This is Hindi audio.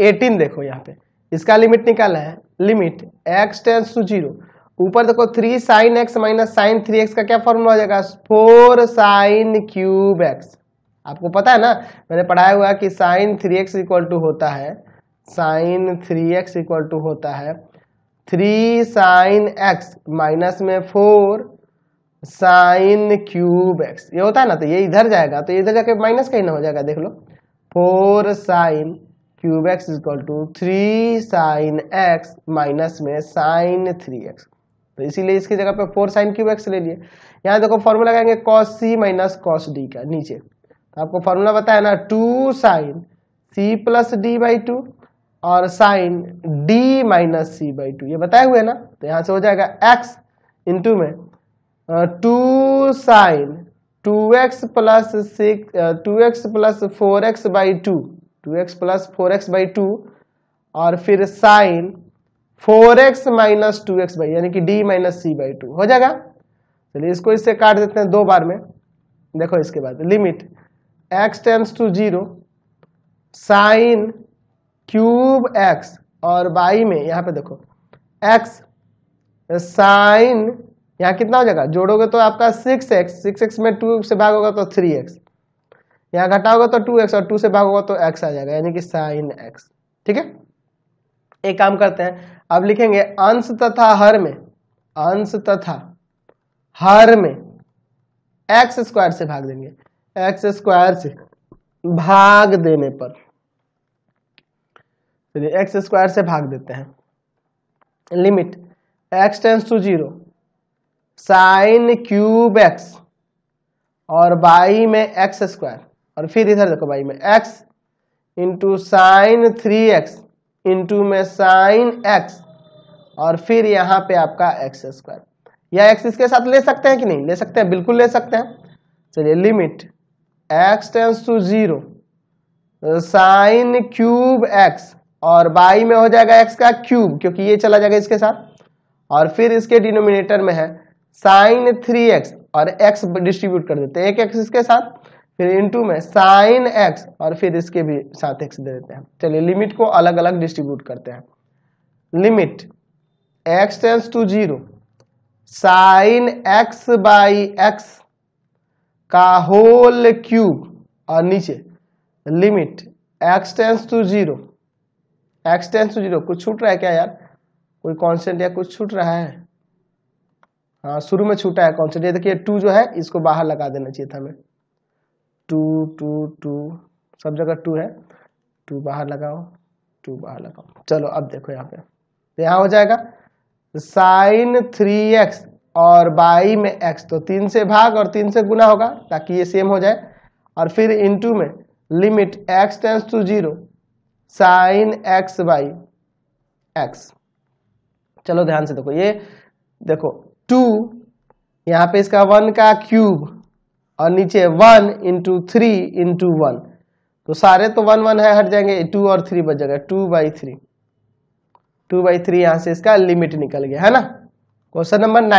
एटीन देखो यहाँ पे इसका लिमिट निकालना है limit x tends to zero ऊपर देखो three sine x minus sine three x का क्या फॉर्मूला हो जाएगा फोर साइन क्यूब एक्स आपको पता है ना मैंने पढ़ाया हुआ कि sine three x equal to होता है sine three x equal to होता है थ्री साइन एक्स माइनस में फोर साइन क्यूब एक्स ये होता है ना तो ये इधर जाएगा तो इधर जाके माइनस कहीं ना हो जाएगा देख लो four sine cube x equal to three sine x minus में साइन थ्री एक्स तो इसीलिए इसकी जगह पे फोर साइन क्यूब एक्स ले लिए यहाँ देखो फॉर्मूला लगाएंगे cos C minus cos D का नीचे तो आपको फॉर्मूला बताया ना two sine C plus D by two और sine D minus C by two ये बताए हुए ना तो यहाँ से हो जाएगा एक्स इंटू में two sine two x plus six two x plus four x by two two x plus four x by two और फिर sine four x minus two x by यानी कि D minus C by two हो जाएगा चलिए इसको इससे काट देते हैं दो बार में देखो इसके बाद limit x tends to zero sine cube x और बाई में यहाँ पे देखो एक्स साइन यहाँ कितना हो जाएगा जोड़ोगे तो आपका सिक्स एक्स सिक्स एक्स में टू से भाग होगा तो थ्री एक्स यहाँ घटाओगे तो टू एक्स और टू से भागोगे तो एक्स आ जाएगा यानी कि साइन एक्स ठीक है एक काम करते हैं अब लिखेंगे अंश तथा हर में अंश तथा हर में एक्स स्क्वायर से भाग देंगे एक्स स्क्वायर से भाग देने पर चलिए एक्स स्क्वायर से भाग देते हैं limit x tends to zero sine cube x और बाई में एक्स स्क्वायर और फिर इधर देखो भाई में x into sine three x into में साइन x और फिर यहाँ पे आपका एक्स स्क्वायर या x इसके साथ ले सकते हैं कि नहीं ले सकते हैं बिल्कुल ले सकते हैं चलिए limit x tends to zero sine cube x और बाई में हो जाएगा x का क्यूब क्योंकि ये चला जाएगा इसके साथ और फिर इसके डिनोमिनेटर में है साइन थ्री एक्स और एक्स डिस्ट्रीब्यूट कर देते हैं एक एक्स इसके साथ फिर इनटू में साइन एक्स और फिर इसके भी साथ एक्स दे देते हैं चलिए लिमिट को अलग अलग डिस्ट्रीब्यूट करते हैं limit x tends to zero sine x by x का होल क्यूब और नीचे limit x tends to zero x tends to zero कुछ छूट रहा है क्या यार कोई कॉन्स्टेंट या कुछ छूट रहा है हाँ शुरू में छूटा है कॉन्स्टेंट ये देखिए टू जो है इसको बाहर लगा देना चाहिए था हमें टू टू टू सब जगह टू है टू बाहर लगाओ टू बाहर लगाओ चलो अब देखो यहाँ पे तो यहाँ हो जाएगा साइन थ्री एक्स और बाई में एक्स तो तीन से भाग और तीन से गुना होगा ताकि ये सेम हो जाए और फिर इनटू में limit x tends to zero sine x by x चलो ध्यान से देखो ये देखो टू यहाँ पे इसका वन का क्यूब और नीचे one into three into one तो सारे तो वन वन है हट जाएंगे टू और थ्री बच जाएगा two by three two by three यहां से इसका लिमिट निकल गया है ना क्वेश्चन नंबर नाइन